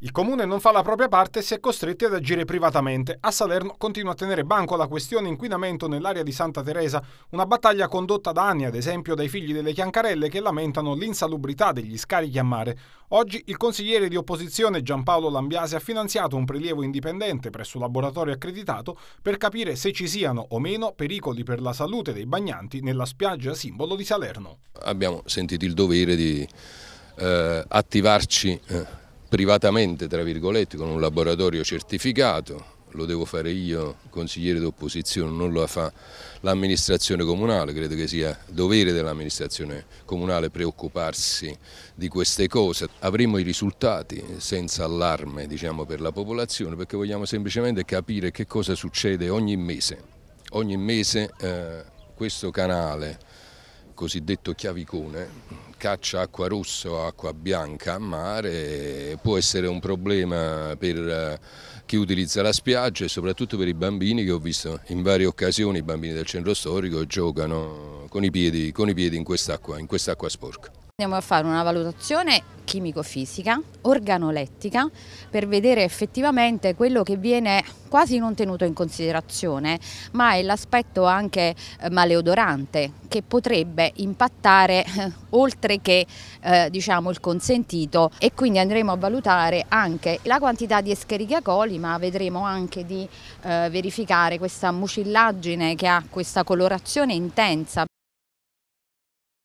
Il comune non fa la propria parte e si è costretti ad agire privatamente. A Salerno continua a tenere banco la questione inquinamento nell'area di Santa Teresa, una battaglia condotta da anni ad esempio dai figli delle Chiancarelle che lamentano l'insalubrità degli scarichi a mare. Oggi il consigliere di opposizione Giampaolo Lambiase ha finanziato un prelievo indipendente presso un laboratorio accreditato per capire se ci siano o meno pericoli per la salute dei bagnanti nella spiaggia simbolo di Salerno. Abbiamo sentito il dovere di eh, attivarci... Eh privatamente, tra virgolette, con un laboratorio certificato, lo devo fare io, consigliere d'opposizione, non lo fa l'amministrazione comunale, credo che sia dovere dell'amministrazione comunale preoccuparsi di queste cose. Avremo i risultati senza allarme diciamo, per la popolazione perché vogliamo semplicemente capire che cosa succede ogni mese. Ogni mese eh, questo canale cosiddetto chiavicone, caccia acqua rossa o acqua bianca a mare può essere un problema per eh, chi utilizza la spiaggia e soprattutto per i bambini che ho visto in varie occasioni, i bambini del centro storico giocano con i piedi, con i piedi in quest'acqua quest sporca. Andiamo a fare una valutazione chimico-fisica, organolettica, per vedere effettivamente quello che viene quasi non tenuto in considerazione, ma è l'aspetto anche eh, maleodorante che potrebbe impattare eh, oltre che eh, diciamo, il consentito e quindi andremo a valutare anche la quantità di Escherichia coli, ma vedremo anche di eh, verificare questa mucillaggine che ha questa colorazione intensa